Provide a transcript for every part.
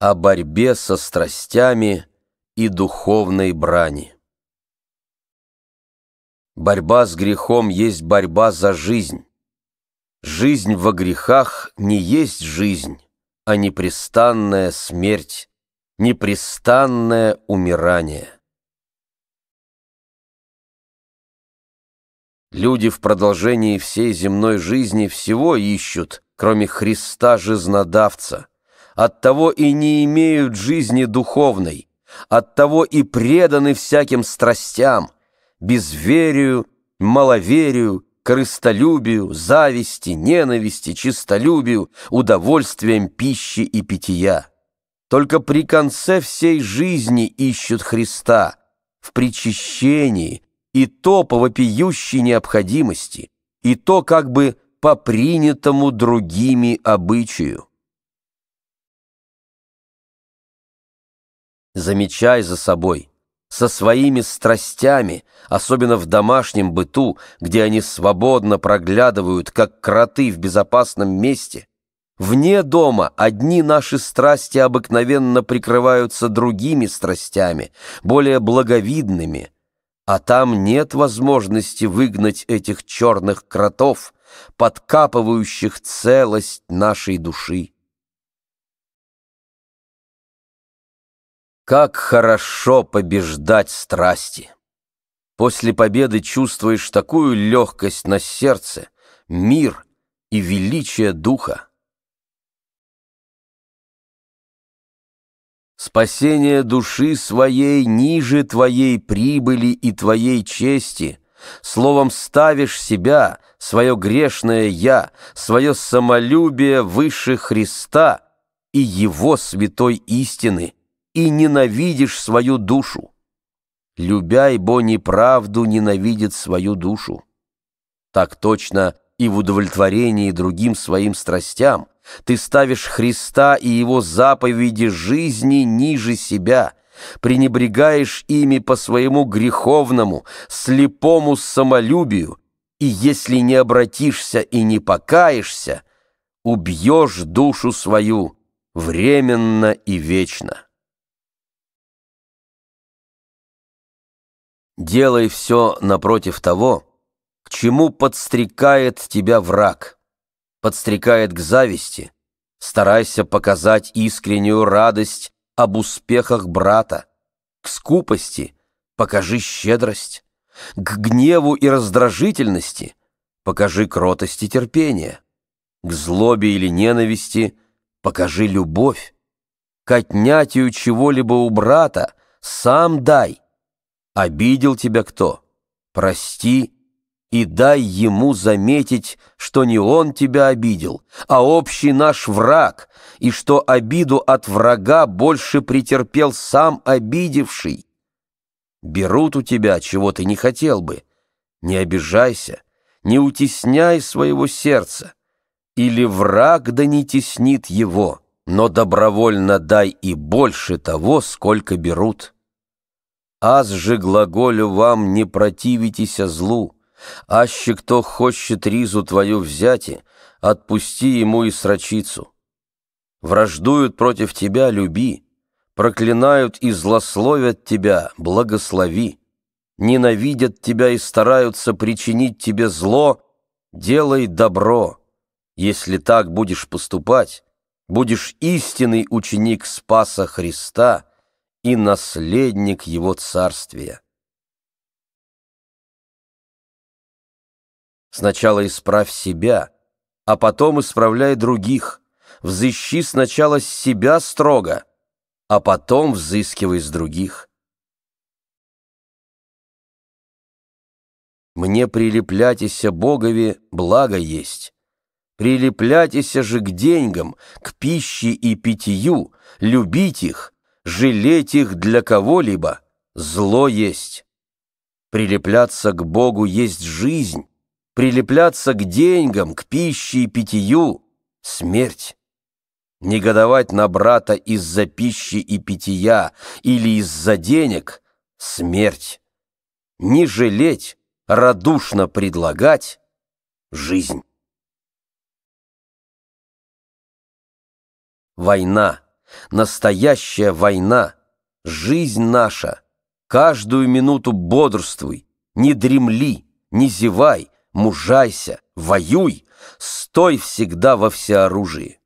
о борьбе со страстями и духовной брани. Борьба с грехом есть борьба за жизнь. Жизнь во грехах не есть жизнь, а непрестанная смерть, непрестанное умирание. Люди в продолжении всей земной жизни всего ищут, кроме Христа-жизнодавца – оттого и не имеют жизни духовной, оттого и преданы всяким страстям, безверию, маловерию, крыстолюбию, зависти, ненависти, чистолюбию, удовольствием пищи и питья. Только при конце всей жизни ищут Христа, в причащении, и то по вопиющей необходимости, и то как бы по принятому другими обычаю. Замечай за собой, со своими страстями, особенно в домашнем быту, где они свободно проглядывают, как кроты в безопасном месте. Вне дома одни наши страсти обыкновенно прикрываются другими страстями, более благовидными, а там нет возможности выгнать этих черных кротов, подкапывающих целость нашей души. Как хорошо побеждать страсти! После победы чувствуешь такую легкость на сердце, мир и величие духа. Спасение души своей ниже твоей прибыли и твоей чести. Словом, ставишь себя, свое грешное «я», свое самолюбие выше Христа и Его святой истины – и ненавидишь свою душу. Любя, ибо неправду ненавидит свою душу. Так точно и в удовлетворении другим своим страстям ты ставишь Христа и его заповеди жизни ниже себя, пренебрегаешь ими по своему греховному, слепому самолюбию, и если не обратишься и не покаешься, убьешь душу свою временно и вечно. Делай все напротив того, к чему подстрекает тебя враг, подстрекает к зависти. Старайся показать искреннюю радость об успехах брата. К скупости покажи щедрость. К гневу и раздражительности покажи кротость и терпение. К злобе или ненависти покажи любовь. К отнятию чего-либо у брата сам дай – Обидел тебя кто? Прости и дай ему заметить, что не он тебя обидел, а общий наш враг, и что обиду от врага больше претерпел сам обидевший. Берут у тебя, чего ты не хотел бы. Не обижайся, не утесняй своего сердца. Или враг да не теснит его, но добровольно дай и больше того, сколько берут». Аз же глаголю вам не противитеся злу, аще кто хочет ризу твою взяти, отпусти ему и срочицу. Враждуют против тебя, люби, проклинают и злословят тебя, благослови, ненавидят тебя и стараются причинить тебе зло, делай добро. Если так будешь поступать, будешь истинный ученик Спаса Христа — и наследник его царствия. Сначала исправь себя, а потом исправляй других. Взыщи сначала с себя строго, а потом взыскивай с других. Мне прилепляйтеся Богови, благо есть. Прилепляйтесь же к деньгам, к пище и питью, любить их, жалеть их для кого-либо — зло есть. Прилепляться к Богу есть жизнь, прилепляться к деньгам, к пище и питью — смерть. Негодовать на брата из-за пищи и питья или из-за денег — смерть. Не жалеть, радушно предлагать — жизнь. Война. Настоящая война, жизнь наша. Каждую минуту бодрствуй, не дремли, не зевай, мужайся, воюй, стой всегда во всеоружии.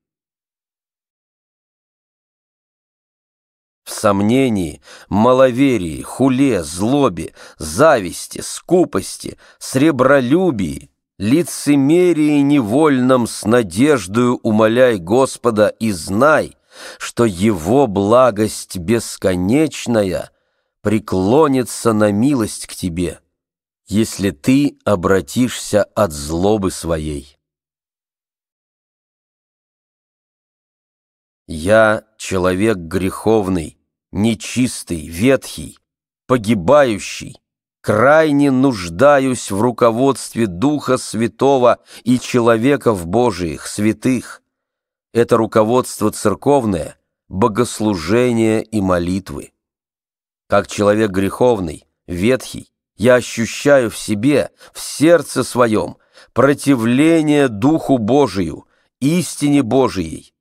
В сомнении, маловерии, хуле, злобе, зависти, скупости, сребролюбии, лицемерии невольном с надеждою умоляй Господа и знай, что его благость бесконечная преклонится на милость к тебе, если ты обратишься от злобы своей. Я человек греховный, нечистый, ветхий, погибающий, крайне нуждаюсь в руководстве Духа Святого и человеков Божиих, святых это руководство церковное, богослужение и молитвы. Как человек греховный, ветхий, я ощущаю в себе, в сердце своем, противление Духу Божию, истине Божией,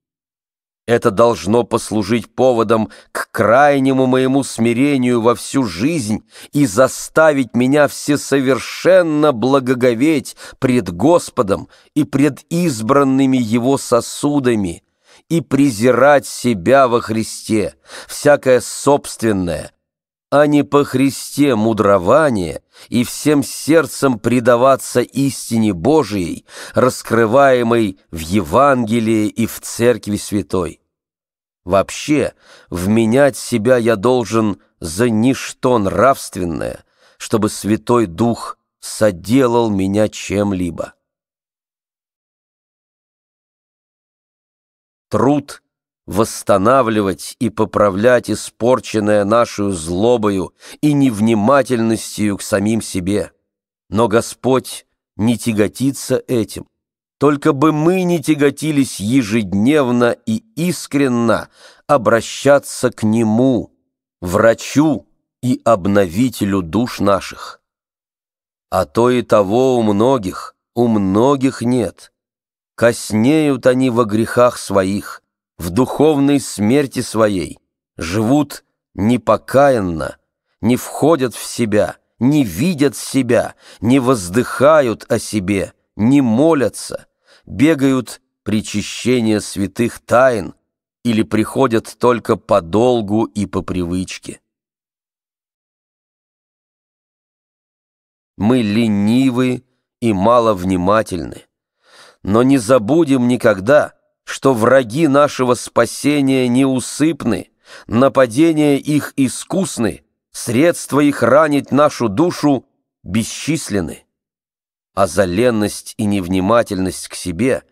это должно послужить поводом к крайнему моему смирению во всю жизнь и заставить меня всесовершенно благоговеть пред Господом и пред избранными Его сосудами и презирать себя во Христе, всякое собственное, а не по Христе мудрование и всем сердцем предаваться истине Божией, раскрываемой в Евангелии и в Церкви Святой. Вообще, вменять себя я должен за ничто нравственное, чтобы Святой Дух соделал меня чем-либо. Труд восстанавливать и поправлять испорченное нашу злобою и невнимательностью к самим себе. Но Господь не тяготится этим. Только бы мы не тяготились ежедневно и искренно обращаться к Нему, врачу и обновителю душ наших. А то и того у многих, у многих нет. Коснеют они во грехах своих, в духовной смерти своей, живут непокаянно, не входят в себя, не видят себя, не воздыхают о себе, не молятся, бегают причащение святых тайн или приходят только по долгу и по привычке. Мы ленивы и мало внимательны, но не забудем никогда – что враги нашего спасения неусыпны, нападения их искусны, средства их ранить нашу душу бесчисленны. А за ленность и невнимательность к себе,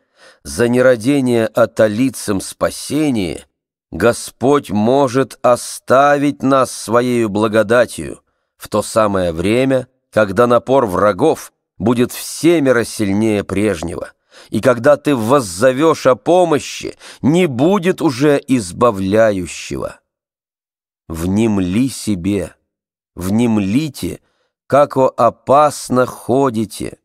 за нерадение отолицам спасения Господь может оставить нас Своею благодатью в то самое время, когда напор врагов будет всемеро сильнее прежнего. И когда ты воззовешь о помощи, не будет уже избавляющего. Внемли себе, внемлите, как о опасно ходите.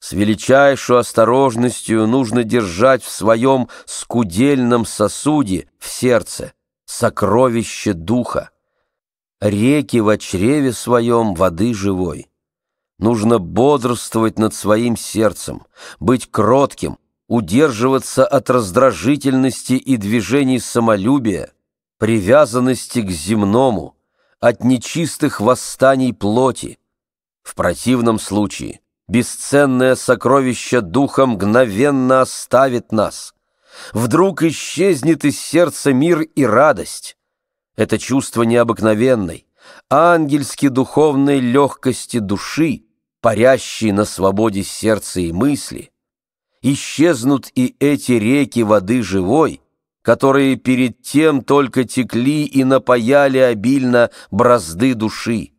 С величайшую осторожностью нужно держать в своем скудельном сосуде в сердце сокровище духа, реки в чреве своем воды живой. Нужно бодрствовать над своим сердцем, быть кротким, удерживаться от раздражительности и движений самолюбия, привязанности к земному, от нечистых восстаний плоти. В противном случае бесценное сокровище духа мгновенно оставит нас. Вдруг исчезнет из сердца мир и радость. Это чувство необыкновенной, ангельски духовной легкости души, Парящие на свободе сердца и мысли, исчезнут и эти реки воды живой, которые перед тем только текли и напаяли обильно бразды души.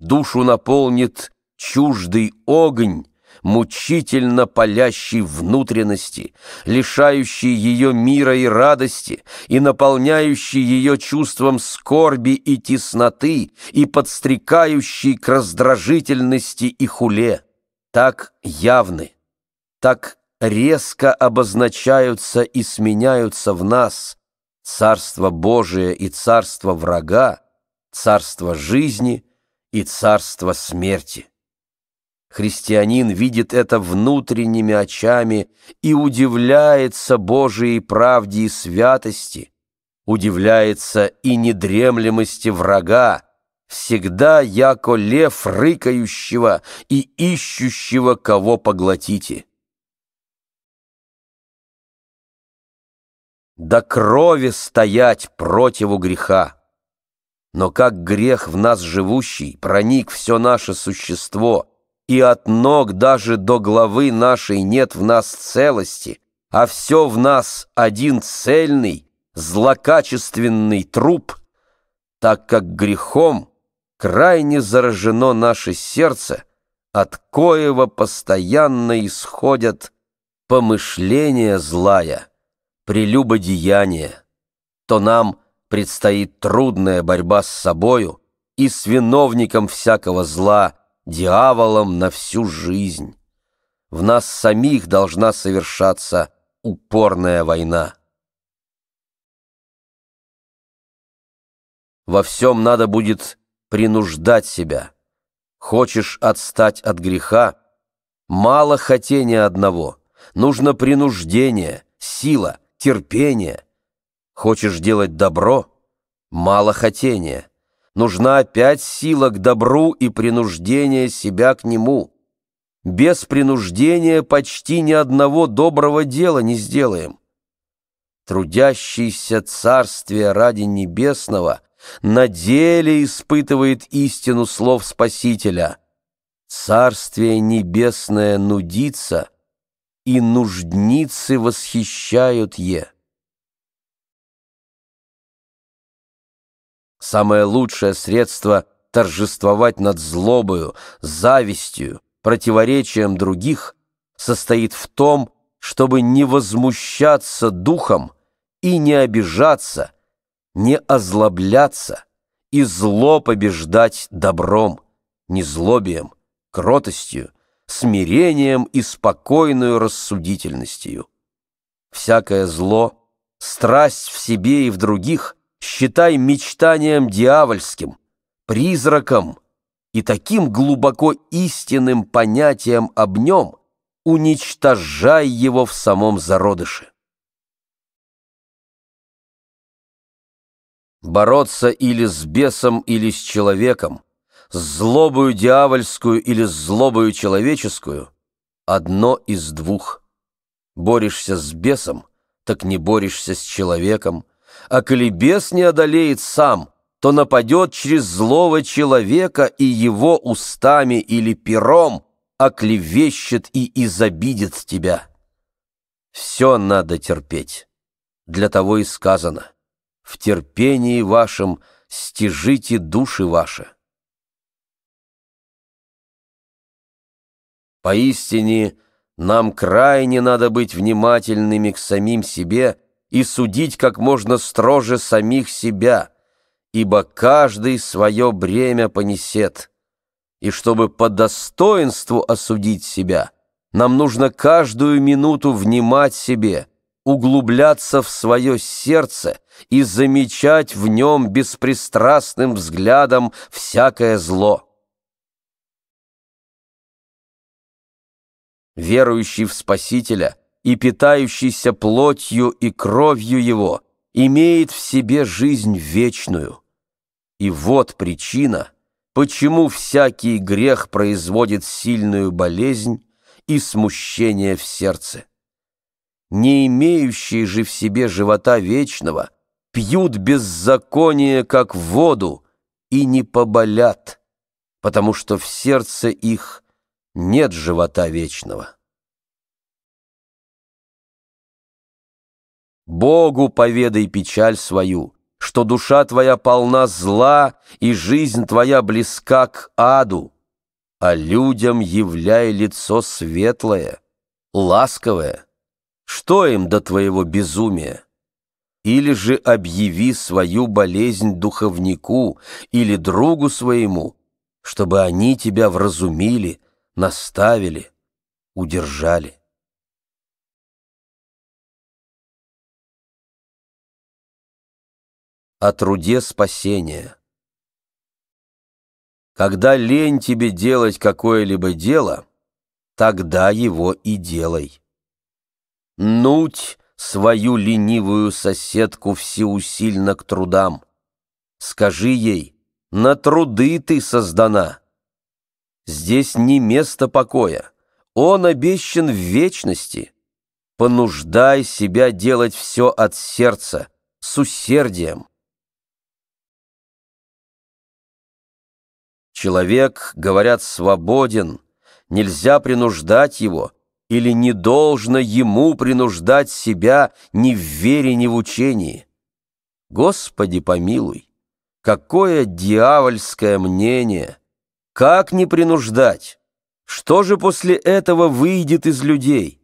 Душу наполнит чуждый огонь, мучительно палящий внутренности, лишающий ее мира и радости и наполняющий ее чувством скорби и тесноты и подстрекающий к раздражительности и хуле. Так явны, так резко обозначаются и сменяются в нас царство Божие и царство врага, царство жизни и царство смерти. Христианин видит это внутренними очами и удивляется Божией правде и святости, удивляется и недремлемости врага, всегда яко лев рыкающего и ищущего, кого поглотите. До крови стоять противу греха. Но как грех в нас живущий проник все наше существо — и от ног даже до головы нашей нет в нас целости, а все в нас один цельный, злокачественный труп, так как грехом крайне заражено наше сердце, от коего постоянно исходят помышления злая, прелюбодеяния, то нам предстоит трудная борьба с собою и с виновником всякого зла – дьяволом на всю жизнь. В нас самих должна совершаться упорная война. Во всем надо будет принуждать себя. Хочешь отстать от греха? Мало хотения одного. Нужно принуждение, сила, терпение. Хочешь делать добро? Мало хотения. Нужна опять сила к добру и принуждение себя к нему. Без принуждения почти ни одного доброго дела не сделаем. Трудящийся царствие ради небесного на деле испытывает истину слов Спасителя. Царствие небесное нудится, и нуждницы восхищают е. самое лучшее средство торжествовать над злобою, завистью, противоречием других состоит в том, чтобы не возмущаться духом и не обижаться, не озлобляться и зло побеждать добром, незлобием, кротостью, смирением и спокойную рассудительностью. Всякое зло, страсть в себе и в других считай мечтанием дьявольским, призраком и таким глубоко истинным понятием об нем, уничтожай его в самом зародыше. Бороться или с бесом, или с человеком, с злобою дьявольскую или с злобою человеческую — одно из двух. Борешься с бесом, так не борешься с человеком — а коли бес не одолеет сам, то нападет через злого человека и его устами или пером а клевещет и изобидит тебя. Все надо терпеть. Для того и сказано. В терпении вашем стяжите души ваши. Поистине, нам крайне надо быть внимательными к самим себе и судить как можно строже самих себя, ибо каждый свое бремя понесет. И чтобы по достоинству осудить себя, нам нужно каждую минуту внимать себе, углубляться в свое сердце и замечать в нем беспристрастным взглядом всякое зло. Верующий в Спасителя — и питающийся плотью и кровью его, имеет в себе жизнь вечную. И вот причина, почему всякий грех производит сильную болезнь и смущение в сердце. Не имеющие же в себе живота вечного пьют беззаконие как воду и не поболят, потому что в сердце их нет живота вечного. Богу поведай печаль свою, что душа твоя полна зла и жизнь твоя близка к аду, а людям являй лицо светлое, ласковое. Что им до твоего безумия? Или же объяви свою болезнь духовнику или другу своему, чтобы они тебя вразумили, наставили, удержали. о труде спасения. Когда лень тебе делать какое-либо дело, тогда его и делай. Нуть свою ленивую соседку всеусильно к трудам. Скажи ей, на труды ты создана. Здесь не место покоя, он обещан в вечности. Понуждай себя делать все от сердца, с усердием. Человек, говорят, свободен, нельзя принуждать его, или не должно ему принуждать себя ни в вере, ни в учении. Господи помилуй! Какое дьявольское мнение! Как не принуждать? Что же после этого выйдет из людей?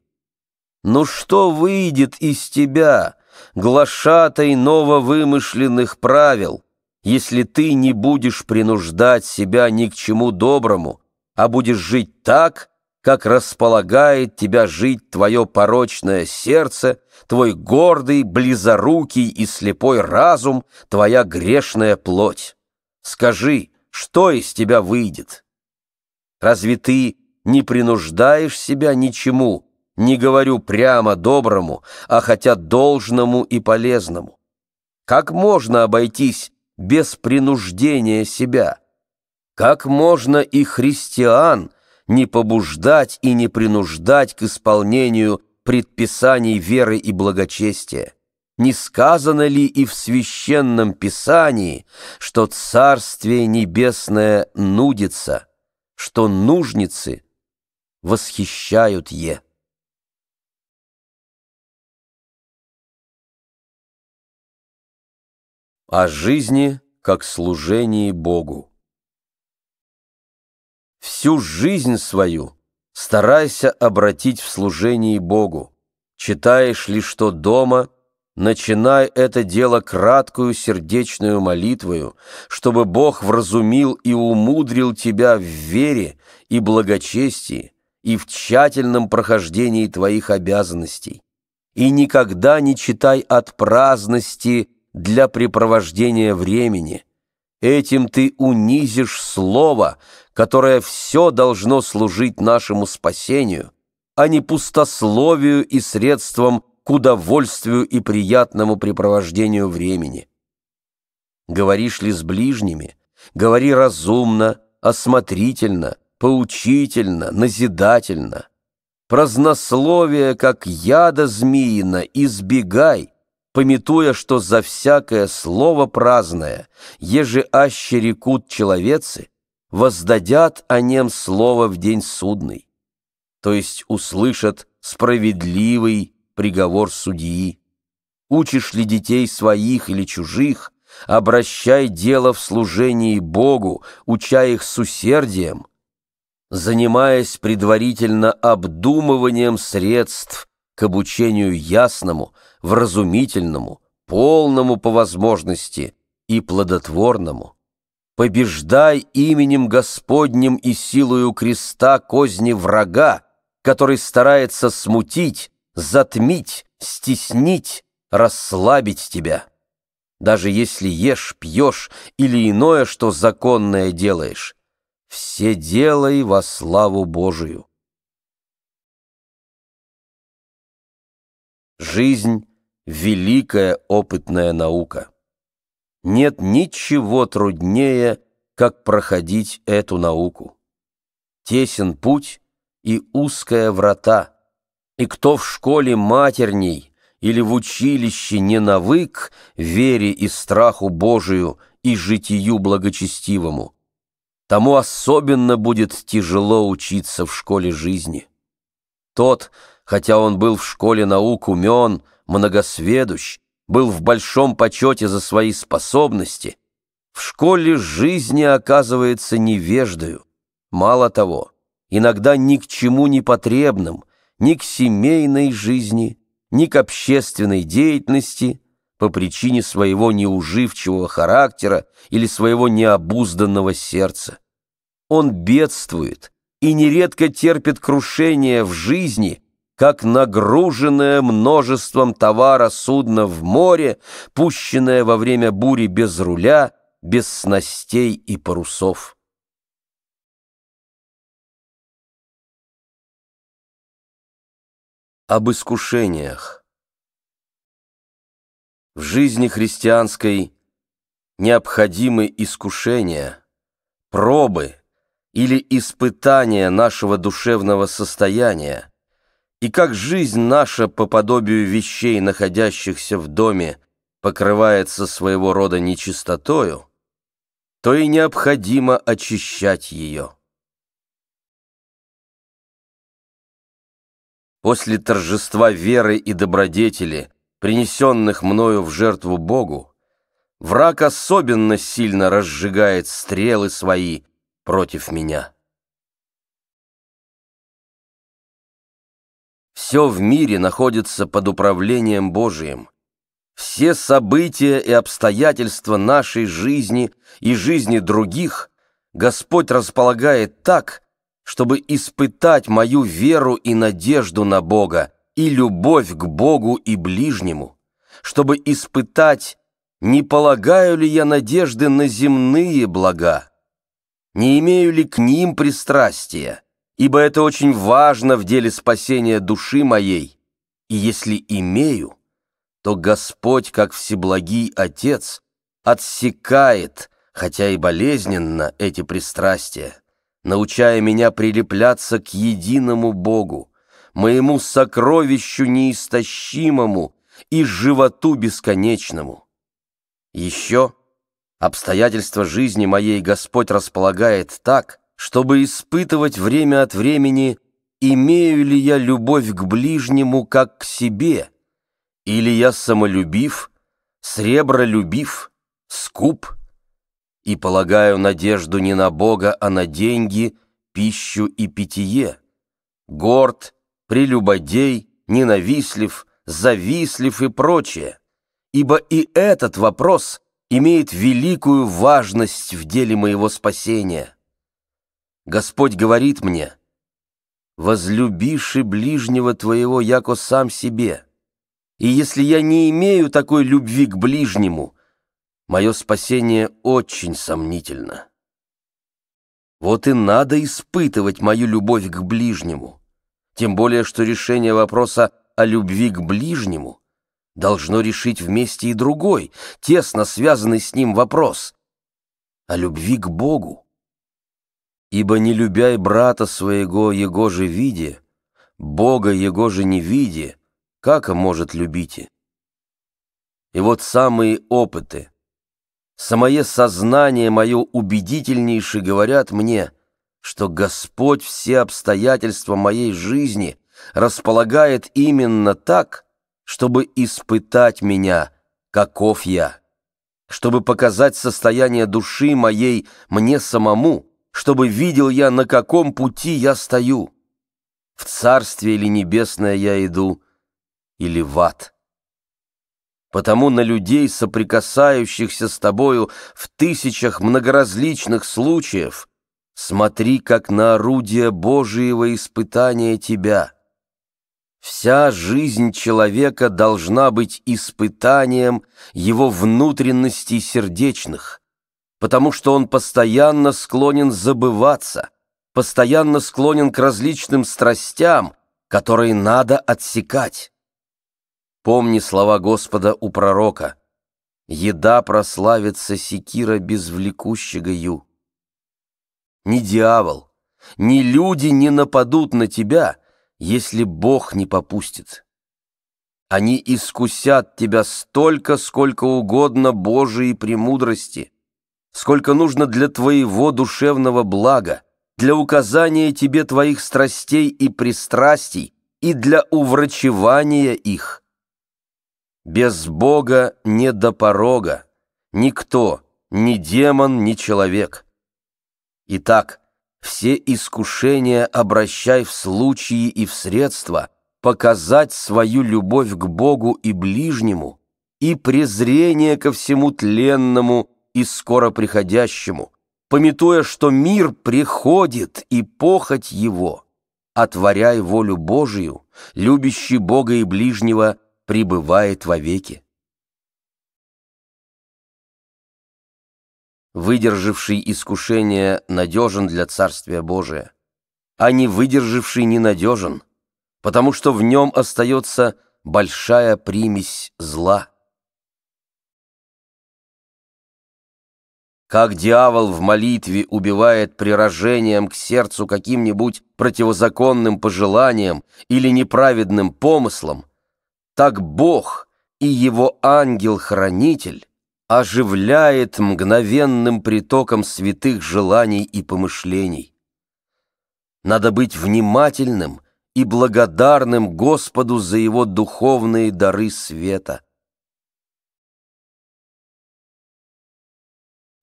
Ну что выйдет из тебя, глашатай нововымышленных правил? если ты не будешь принуждать себя ни к чему доброму, а будешь жить так, как располагает тебя жить твое порочное сердце, твой гордый, близорукий и слепой разум, твоя грешная плоть. Скажи, что из тебя выйдет? Разве ты не принуждаешь себя ничему, не говорю прямо доброму, а хотя должному и полезному? Как можно обойтись без принуждения себя? Как можно и христиан не побуждать и не принуждать к исполнению предписаний веры и благочестия? Не сказано ли и в Священном Писании, что Царствие Небесное нудится, что нужницы восхищают Е? О жизни как служении Богу. Всю жизнь свою старайся обратить в служении Богу. Читаешь ли что дома, начинай это дело краткую сердечную молитвою, чтобы Бог вразумил и умудрил тебя в вере и благочестии и в тщательном прохождении твоих обязанностей. И никогда не читай от праздности – для препровождения времени. Этим ты унизишь слово, которое все должно служить нашему спасению, а не пустословию и средством к удовольствию и приятному препровождению времени. Говоришь ли с ближними, говори разумно, осмотрительно, поучительно, назидательно. Празднословие, как яда змеина, избегай, пометуя, что за всякое слово праздное, еже аще рекут человецы, воздадят о нем слово в день судный, то есть услышат справедливый приговор судьи. Учишь ли детей своих или чужих, обращай дело в служении Богу, уча их с усердием, занимаясь предварительно обдумыванием средств к обучению ясному, вразумительному, полному по возможности и плодотворному. Побеждай именем Господним и силою креста козни врага, который старается смутить, затмить, стеснить, расслабить тебя. Даже если ешь, пьешь или иное, что законное делаешь, все делай во славу Божию. Жизнь — великая опытная наука. Нет ничего труднее, как проходить эту науку. Тесен путь и узкая врата, и кто в школе матерней или в училище не навык вере и страху Божию и житию благочестивому, тому особенно будет тяжело учиться в школе жизни. Тот, Хотя он был в школе наук умен, многосведущ, был в большом почете за свои способности, в школе жизни оказывается невеждою. Мало того, иногда ни к чему не потребным, ни к семейной жизни, ни к общественной деятельности по причине своего неуживчивого характера или своего необузданного сердца. Он бедствует и нередко терпит крушение в жизни как нагруженное множеством товара судно в море, пущенное во время бури без руля, без снастей и парусов. Об искушениях В жизни христианской необходимы искушения, пробы или испытания нашего душевного состояния, и как жизнь наша по подобию вещей, находящихся в доме, покрывается своего рода нечистотою, то и необходимо очищать ее. После торжества веры и добродетели, принесенных мною в жертву Богу, враг особенно сильно разжигает стрелы свои против меня. Все в мире находится под управлением Божиим. Все события и обстоятельства нашей жизни и жизни других Господь располагает так, чтобы испытать мою веру и надежду на Бога и любовь к Богу и ближнему, чтобы испытать, не полагаю ли я надежды на земные блага, не имею ли к ним пристрастия, ибо это очень важно в деле спасения души моей. И если имею, то Господь, как всеблагий Отец, отсекает, хотя и болезненно, эти пристрастия, научая меня прилепляться к единому Богу, моему сокровищу неистощимому и животу бесконечному. Еще обстоятельства жизни моей Господь располагает так, чтобы испытывать время от времени, имею ли я любовь к ближнему как к себе, или я самолюбив, сребролюбив, скуп, и полагаю надежду не на Бога, а на деньги, пищу и питье, горд, прелюбодей, ненавислив, завистлив и прочее, ибо и этот вопрос имеет великую важность в деле моего спасения». Господь говорит мне, «Возлюбиши ближнего твоего, яко сам себе». И если я не имею такой любви к ближнему, мое спасение очень сомнительно. Вот и надо испытывать мою любовь к ближнему, тем более что решение вопроса о любви к ближнему должно решить вместе и другой, тесно связанный с ним вопрос о любви к Богу. Ибо не любяй брата своего, его же виде, Бога его же не виде, как может любите? И вот самые опыты. Самое сознание мое убедительнейше говорят мне, что Господь все обстоятельства моей жизни располагает именно так, чтобы испытать меня, каков я, чтобы показать состояние души моей мне самому, чтобы видел я, на каком пути я стою. В царствие или небесное я иду, или в ад. Потому на людей, соприкасающихся с тобою в тысячах многоразличных случаев, смотри, как на орудие Божьего испытания тебя. Вся жизнь человека должна быть испытанием его внутренностей сердечных, потому что он постоянно склонен забываться, постоянно склонен к различным страстям, которые надо отсекать. Помни слова Господа у пророка. «Еда прославится секира без влекущего ю». Ни дьявол, ни люди не нападут на тебя, если Бог не попустит. Они искусят тебя столько, сколько угодно Божией премудрости — сколько нужно для твоего душевного блага, для указания тебе твоих страстей и пристрастий и для уврачевания их. Без Бога не до порога, никто, ни демон, ни человек. Итак, все искушения обращай в случаи и в средства показать свою любовь к Богу и ближнему и презрение ко всему тленному – и скоро приходящему, пометуя, что мир приходит и похоть его, отворяй волю Божию, любящий Бога и ближнего пребывает вовеки. Выдержавший искушение надежен для Царствия Божия, а не выдержавший ненадежен, потому что в нем остается большая примесь зла. Как дьявол в молитве убивает прирожением к сердцу каким-нибудь противозаконным пожеланием или неправедным помыслом, так Бог и его ангел-хранитель оживляет мгновенным притоком святых желаний и помышлений. Надо быть внимательным и благодарным Господу за его духовные дары света –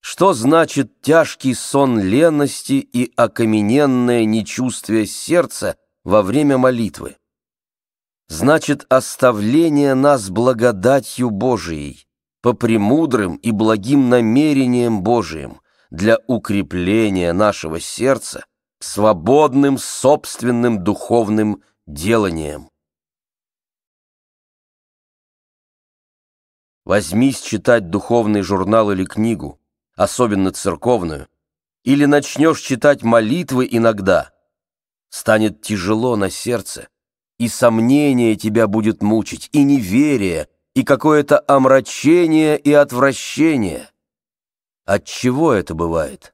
Что значит тяжкий сон лености и окамененное нечувствие сердца во время молитвы? Значит оставление нас благодатью Божией, по премудрым и благим намерениям Божиим, для укрепления нашего сердца свободным собственным духовным деланием. Возьмись читать духовный журнал или книгу, особенно церковную, или начнешь читать молитвы иногда, станет тяжело на сердце, и сомнение тебя будет мучить, и неверие, и какое-то омрачение и отвращение. От чего это бывает?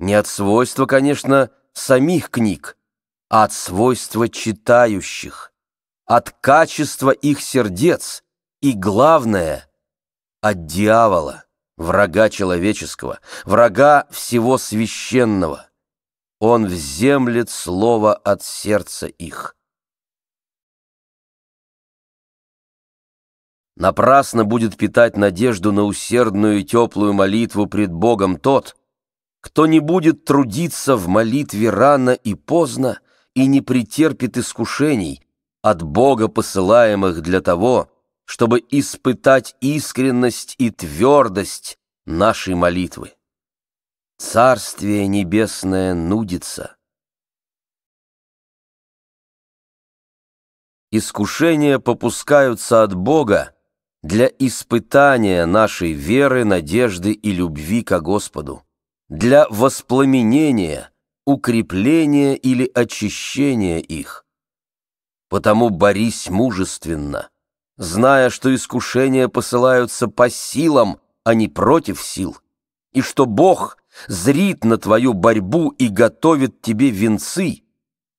Не от свойства, конечно, самих книг, а от свойства читающих, от качества их сердец и, главное, от дьявола врага человеческого, врага всего священного. Он вземлет слово от сердца их. Напрасно будет питать надежду на усердную и теплую молитву пред Богом тот, кто не будет трудиться в молитве рано и поздно и не претерпит искушений от Бога посылаемых для того, чтобы испытать искренность и твердость нашей молитвы. Царствие Небесное нудится. Искушения попускаются от Бога для испытания нашей веры, надежды и любви ко Господу, для воспламенения, укрепления или очищения их. Потому борись мужественно – зная, что искушения посылаются по силам, а не против сил, и что Бог зрит на твою борьбу и готовит тебе венцы,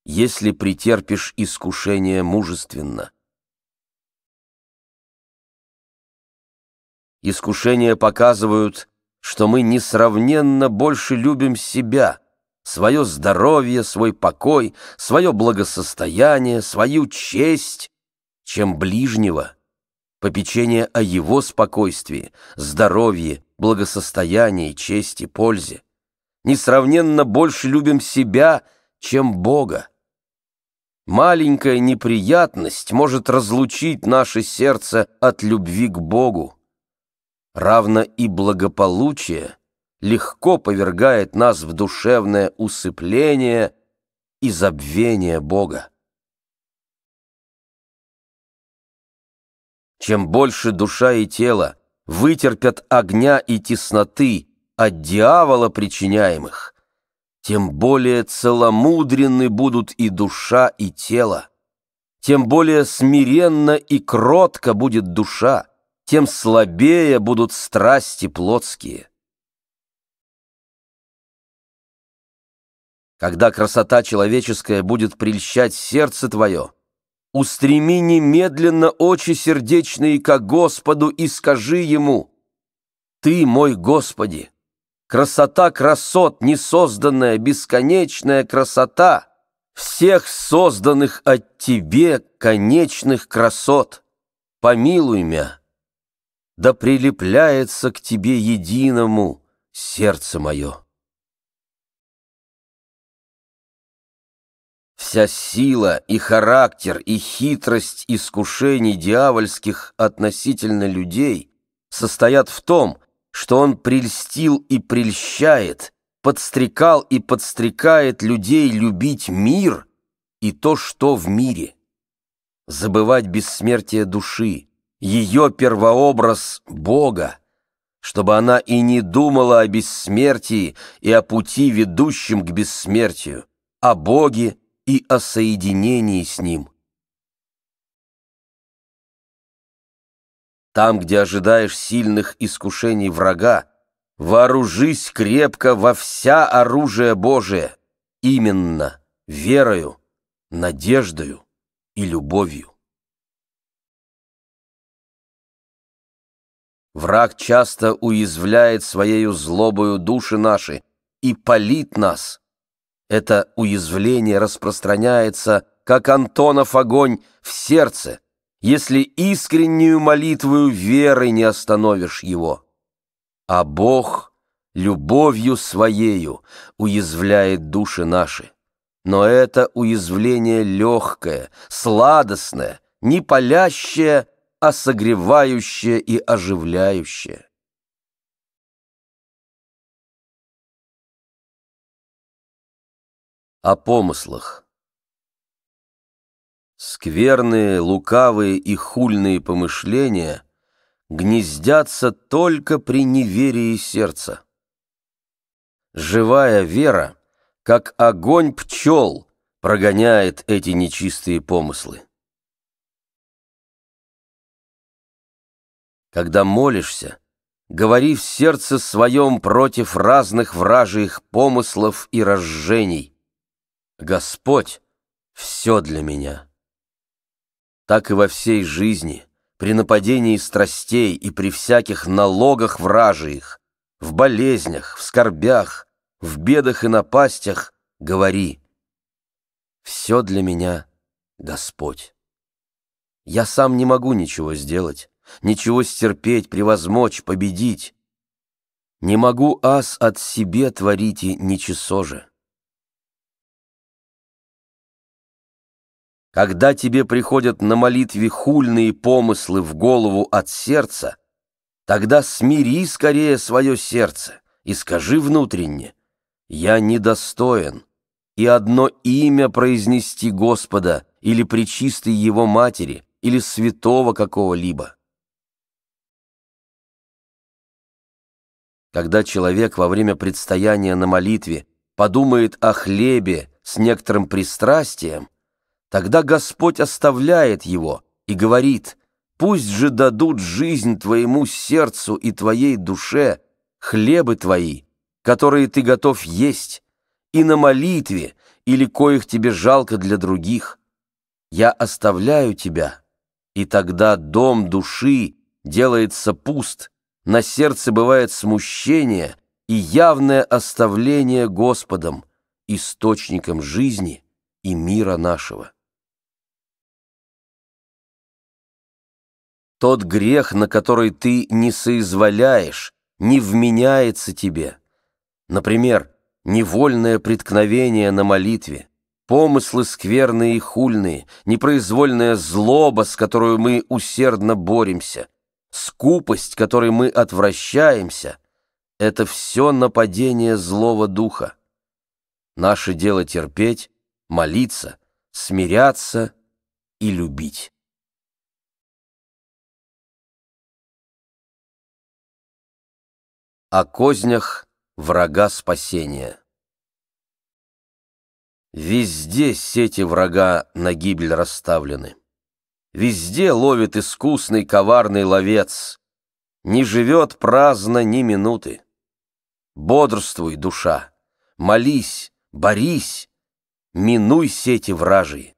если претерпишь искушение мужественно. Искушения показывают, что мы несравненно больше любим себя, свое здоровье, свой покой, свое благосостояние, свою честь, чем ближнего, попечение о его спокойствии, здоровье, благосостоянии, чести, пользе. Несравненно больше любим себя, чем Бога. Маленькая неприятность может разлучить наше сердце от любви к Богу. Равно и благополучие легко повергает нас в душевное усыпление и забвение Бога. Чем больше душа и тело вытерпят огня и тесноты от дьявола причиняемых, тем более целомудренны будут и душа, и тело, тем более смиренно и кротко будет душа, тем слабее будут страсти плотские. Когда красота человеческая будет прельщать сердце твое, Устреми немедленно очи сердечные ко Господу и скажи Ему, «Ты мой Господи, красота красот, несозданная, бесконечная красота всех созданных от Тебе конечных красот, помилуй мя, да прилепляется к Тебе единому сердце мое». Вся сила и характер и хитрость искушений дьявольских относительно людей состоят в том, что он прельстил и прельщает, подстрекал и подстрекает людей любить мир и то, что в мире. Забывать бессмертие души, ее первообраз Бога, чтобы она и не думала о бессмертии и о пути, ведущем к бессмертию, о Боге и о соединении с Ним. Там, где ожидаешь сильных искушений врага, вооружись крепко во вся оружие Божие, именно верою, надеждою и любовью. Враг часто уязвляет своею злобою души наши и палит нас – это уязвление распространяется, как Антонов огонь, в сердце, если искреннюю молитву веры не остановишь его. А Бог любовью Своею уязвляет души наши. Но это уязвление легкое, сладостное, не палящее, а согревающее и оживляющее. О помыслах. Скверные, лукавые и хульные помышления гнездятся только при неверии сердца. Живая вера, как огонь пчел, прогоняет эти нечистые помыслы. Когда молишься, говори в сердце своем против разных вражьих помыслов и разжений, Господь — все для меня. Так и во всей жизни, при нападении страстей и при всяких налогах вражиих, в болезнях, в скорбях, в бедах и напастях говори «Все для меня Господь». Я сам не могу ничего сделать, ничего стерпеть, превозмочь, победить. Не могу ас от себе творить и ничесо же. Когда тебе приходят на молитве хульные помыслы в голову от сердца, тогда смири скорее свое сердце и скажи внутренне, «Я недостоин, и одно имя произнести Господа или причистой Его Матери или святого какого-либо». Когда человек во время предстояния на молитве подумает о хлебе с некоторым пристрастием, Тогда Господь оставляет его и говорит, «Пусть же дадут жизнь твоему сердцу и твоей душе хлебы твои, которые ты готов есть, и на молитве, или коих тебе жалко для других. Я оставляю тебя, и тогда дом души делается пуст, на сердце бывает смущение и явное оставление Господом, источником жизни» и мира нашего. Тот грех, на который ты не соизволяешь, не вменяется тебе. Например, невольное преткновение на молитве, помыслы скверные и хульные, непроизвольная злоба, с которой мы усердно боремся, скупость, которой мы отвращаемся — это все нападение злого духа. Наше дело терпеть, молиться, смиряться и любить. О кознях врага спасения. Везде сети врага на гибель расставлены. Везде ловит искусный коварный ловец. Не живет праздно ни минуты. Бодрствуй, душа, молись, борись, минуй сети вражии.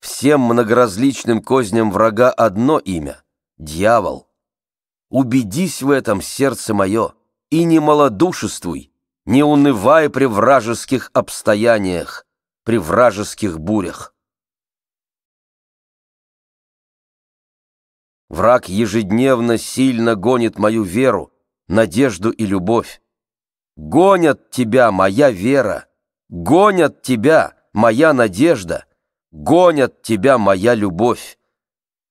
Всем многоразличным козням врага одно имя — дьявол. Убедись в этом, сердце мое, и не малодушествуй, не унывай при вражеских обстояниях, при вражеских бурях. Враг ежедневно сильно гонит мою веру, надежду и любовь. Гонят тебя, моя вера, гонят тебя, моя надежда, гонят тебя, моя любовь.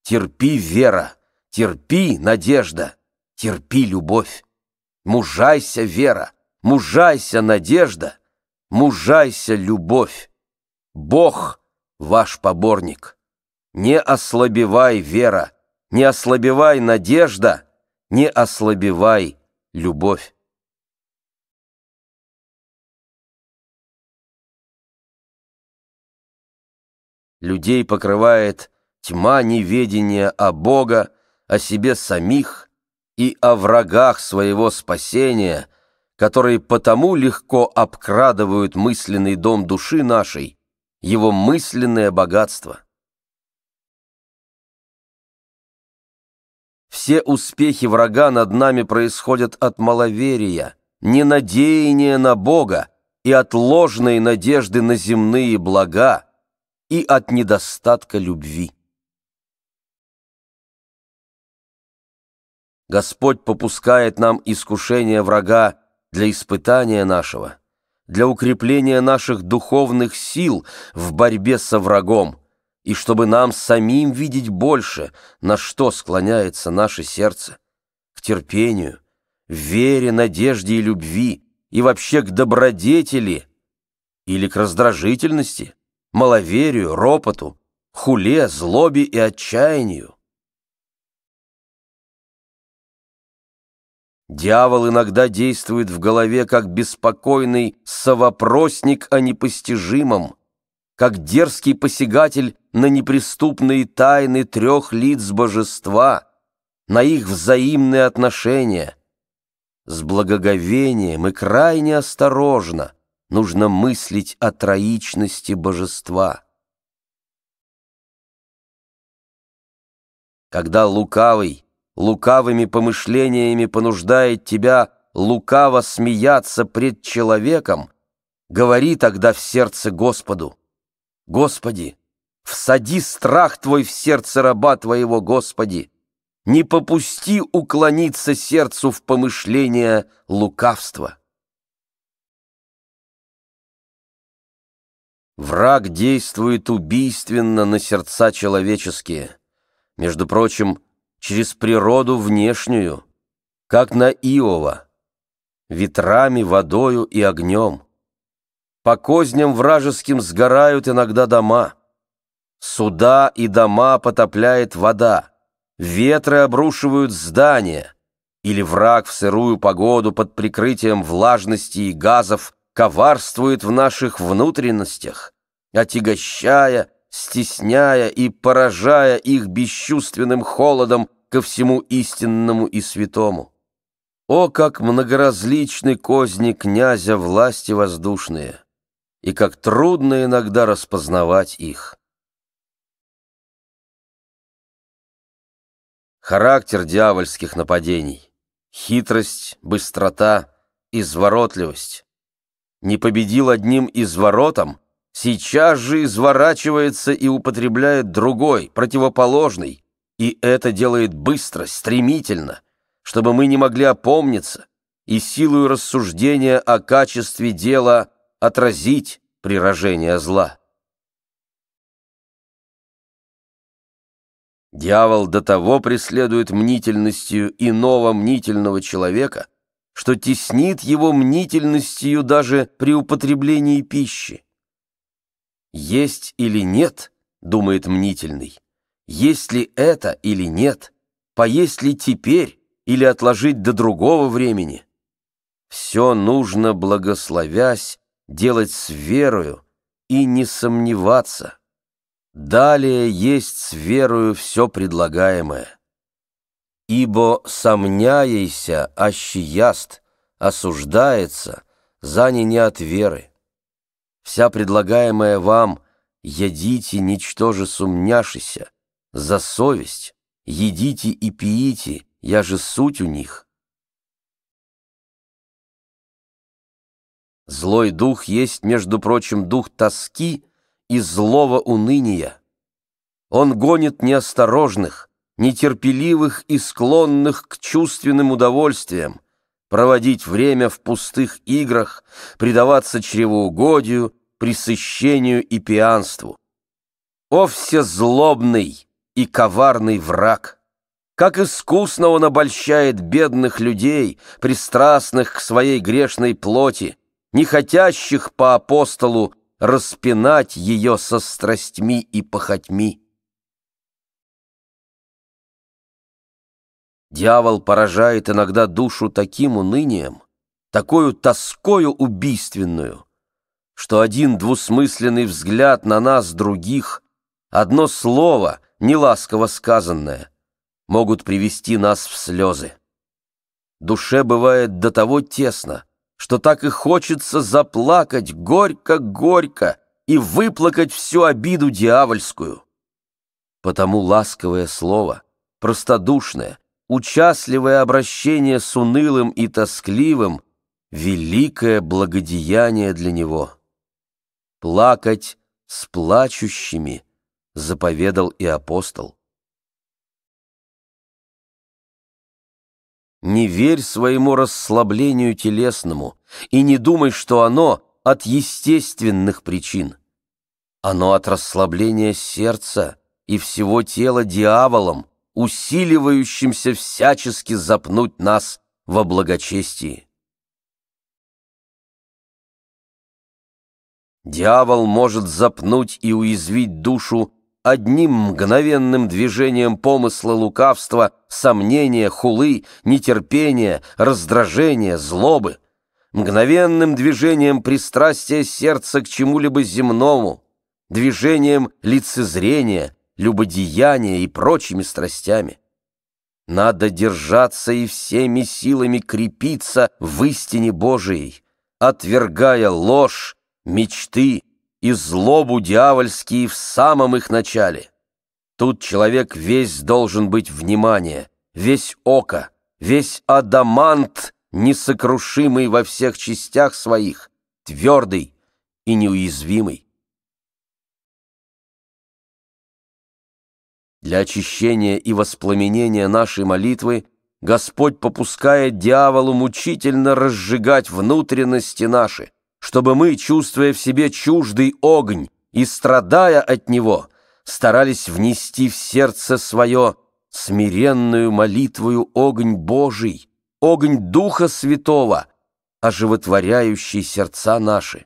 Терпи, вера. Терпи, надежда, терпи, любовь. Мужайся, вера, мужайся, надежда, мужайся, любовь. Бог ваш поборник. Не ослабевай, вера, не ослабевай, надежда, не ослабевай, любовь. Людей покрывает тьма неведения о Бога, о себе самих и о врагах своего спасения, которые потому легко обкрадывают мысленный дом души нашей, его мысленное богатство. Все успехи врага над нами происходят от маловерия, ненадеяния на Бога и от ложной надежды на земные блага и от недостатка любви. Господь попускает нам искушение врага для испытания нашего, для укрепления наших духовных сил в борьбе со врагом, и чтобы нам самим видеть больше, на что склоняется наше сердце, к терпению, вере, надежде и любви, и вообще к добродетели или к раздражительности, маловерию, ропоту, хуле, злобе и отчаянию. Дьявол иногда действует в голове как беспокойный совопросник о непостижимом, как дерзкий посягатель на неприступные тайны трех лиц божества, на их взаимные отношения. С благоговением и крайне осторожно нужно мыслить о троичности божества. Когда лукавый лукавыми помышлениями понуждает тебя лукаво смеяться пред человеком, говори тогда в сердце Господу. Господи, всади страх Твой в сердце раба Твоего, Господи, не попусти уклониться сердцу в помышления лукавства. Враг действует убийственно на сердца человеческие. Между прочим, через природу внешнюю, как на Иова, ветрами, водою и огнем. По козням вражеским сгорают иногда дома. Суда и дома потопляет вода, ветры обрушивают здания, или враг в сырую погоду под прикрытием влажности и газов коварствует в наших внутренностях, отягощая стесняя и поражая их бесчувственным холодом ко всему истинному и святому. О, как многоразличны козни князя власти воздушные, и как трудно иногда распознавать их! Характер дьявольских нападений, хитрость, быстрота, изворотливость. Не победил одним изворотом — сейчас же изворачивается и употребляет другой, противоположный, и это делает быстро, стремительно, чтобы мы не могли опомниться и силою рассуждения о качестве дела отразить прирожение зла. Дьявол до того преследует мнительностью иного мнительного человека, что теснит его мнительностью даже при употреблении пищи. Есть или нет, думает мнительный. Есть ли это или нет? Поесть ли теперь или отложить до другого времени? Все нужно, благословясь, делать с верою и не сомневаться. Далее есть с верою все предлагаемое. Ибо сомняяйся, аще яст, осуждается, за не от веры вся предлагаемая вам «Едите, ничтоже сумняшися», «За совесть», «Едите и пиите, я же суть у них». Злой дух есть, между прочим, дух тоски и злого уныния. Он гонит неосторожных, нетерпеливых и склонных к чувственным удовольствиям, проводить время в пустых играх, предаваться чревоугодию, пресыщению и пианству. О злобный и коварный враг! Как искусно он обольщает бедных людей, пристрастных к своей грешной плоти, не хотящих по апостолу распинать ее со страстьми и похотьми. Дьявол поражает иногда душу таким унынием, такую тоскою убийственную, что один двусмысленный взгляд на нас других, одно слово, неласково сказанное, могут привести нас в слезы. Душе бывает до того тесно, что так и хочется заплакать горько-горько и выплакать всю обиду дьявольскую. Потому ласковое слово, простодушное, участливое обращение с унылым и тоскливым — великое благодеяние для него плакать с плачущими, заповедал и апостол. Не верь своему расслаблению телесному и не думай, что оно от естественных причин. Оно от расслабления сердца и всего тела дьяволом, усиливающимся всячески запнуть нас во благочестии. Дьявол может запнуть и уязвить душу одним мгновенным движением помысла лукавства, сомнения, хулы, нетерпения, раздражения, злобы, мгновенным движением пристрастия сердца к чему-либо земному, движением лицезрения, любодеяния и прочими страстями. Надо держаться и всеми силами крепиться в истине Божией, отвергая ложь, мечты и злобу дьявольские в самом их начале. Тут человек весь должен быть внимание, весь око, весь адамант, несокрушимый во всех частях своих, твердый и неуязвимый. Для очищения и воспламенения нашей молитвы Господь попускает дьяволу мучительно разжигать внутренности наши – чтобы мы, чувствуя в себе чуждый огонь и страдая от него, старались внести в сердце свое смиренную молитвою огонь Божий, огонь Духа Святого, оживотворяющий сердца наши.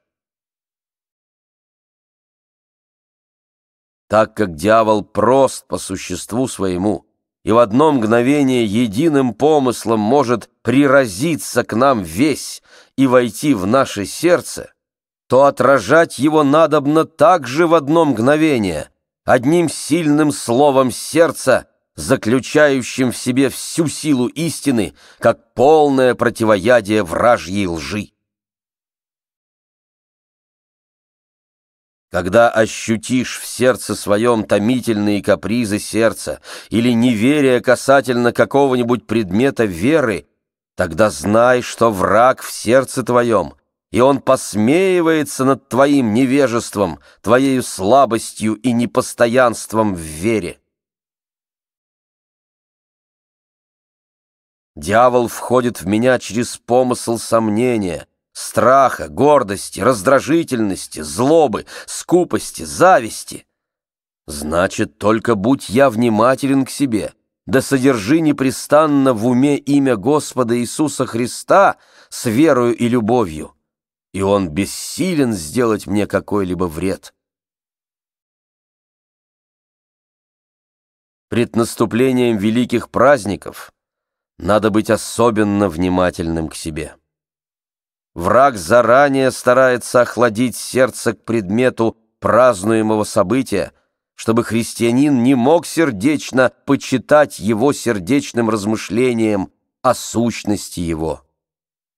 Так как дьявол прост по существу своему и в одно мгновение единым помыслом может приразиться к нам весь, и войти в наше сердце, то отражать его надобно также в одно мгновение, одним сильным словом сердца, заключающим в себе всю силу истины, как полное противоядие вражьей лжи. Когда ощутишь в сердце своем томительные капризы сердца или неверие касательно какого-нибудь предмета веры, Тогда знай, что враг в сердце твоем, и он посмеивается над твоим невежеством, твоею слабостью и непостоянством в вере. Дьявол входит в меня через помысл сомнения, страха, гордости, раздражительности, злобы, скупости, зависти. Значит, только будь я внимателен к себе — да содержи непрестанно в уме имя Господа Иисуса Христа с верою и любовью, и Он бессилен сделать мне какой-либо вред. Пред наступлением великих праздников надо быть особенно внимательным к себе. Враг заранее старается охладить сердце к предмету празднуемого события, чтобы христианин не мог сердечно почитать его сердечным размышлением о сущности его.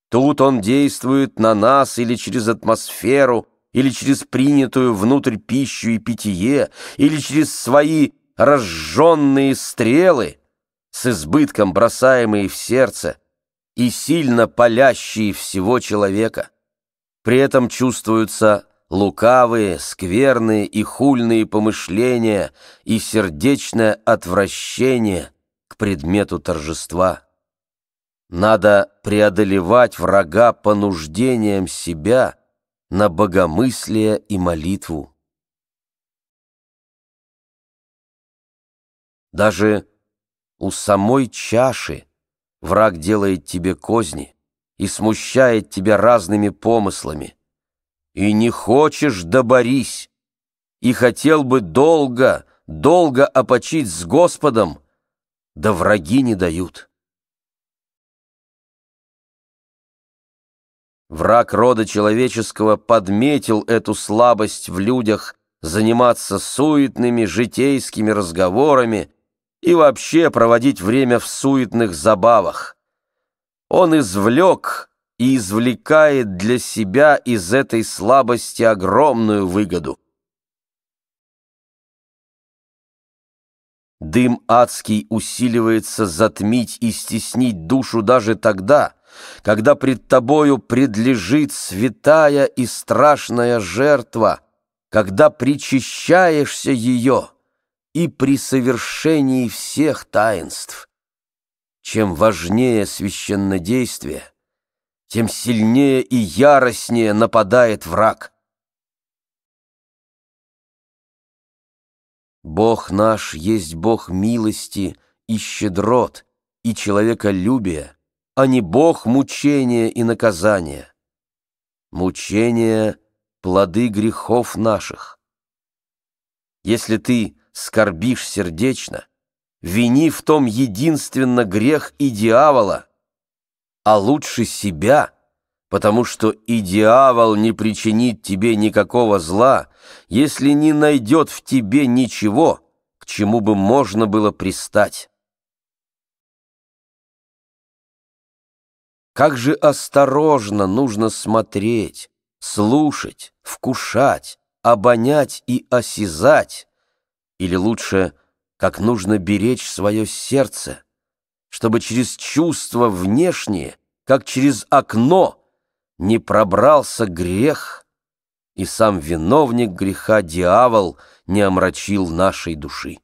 Тут он действует на нас или через атмосферу, или через принятую внутрь пищу и питье, или через свои разжженные стрелы, с избытком бросаемые в сердце и сильно палящие всего человека. При этом чувствуются лукавые, скверные и хульные помышления и сердечное отвращение к предмету торжества. Надо преодолевать врага понуждением себя на богомыслие и молитву. Даже у самой чаши враг делает тебе козни и смущает тебя разными помыслами – и не хочешь, доборись. И хотел бы долго, долго опочить с Господом, да враги не дают. Враг рода человеческого подметил эту слабость в людях заниматься суетными житейскими разговорами и вообще проводить время в суетных забавах. Он извлек и извлекает для себя из этой слабости огромную выгоду. Дым адский усиливается затмить и стеснить душу даже тогда, когда пред тобою предлежит святая и страшная жертва, когда причащаешься ее и при совершении всех таинств. Чем важнее священнодействие, тем сильнее и яростнее нападает враг. Бог наш есть Бог милости и щедрот, и человеколюбия, а не Бог мучения и наказания. Мучения — плоды грехов наших. Если ты скорбишь сердечно, вини в том единственно грех и дьявола — а лучше себя, потому что и дьявол не причинит тебе никакого зла, если не найдет в тебе ничего, к чему бы можно было пристать. Как же осторожно нужно смотреть, слушать, вкушать, обонять и осязать, или лучше, как нужно беречь свое сердце, чтобы через чувства внешние, как через окно, не пробрался грех, и сам виновник греха дьявол не омрачил нашей души.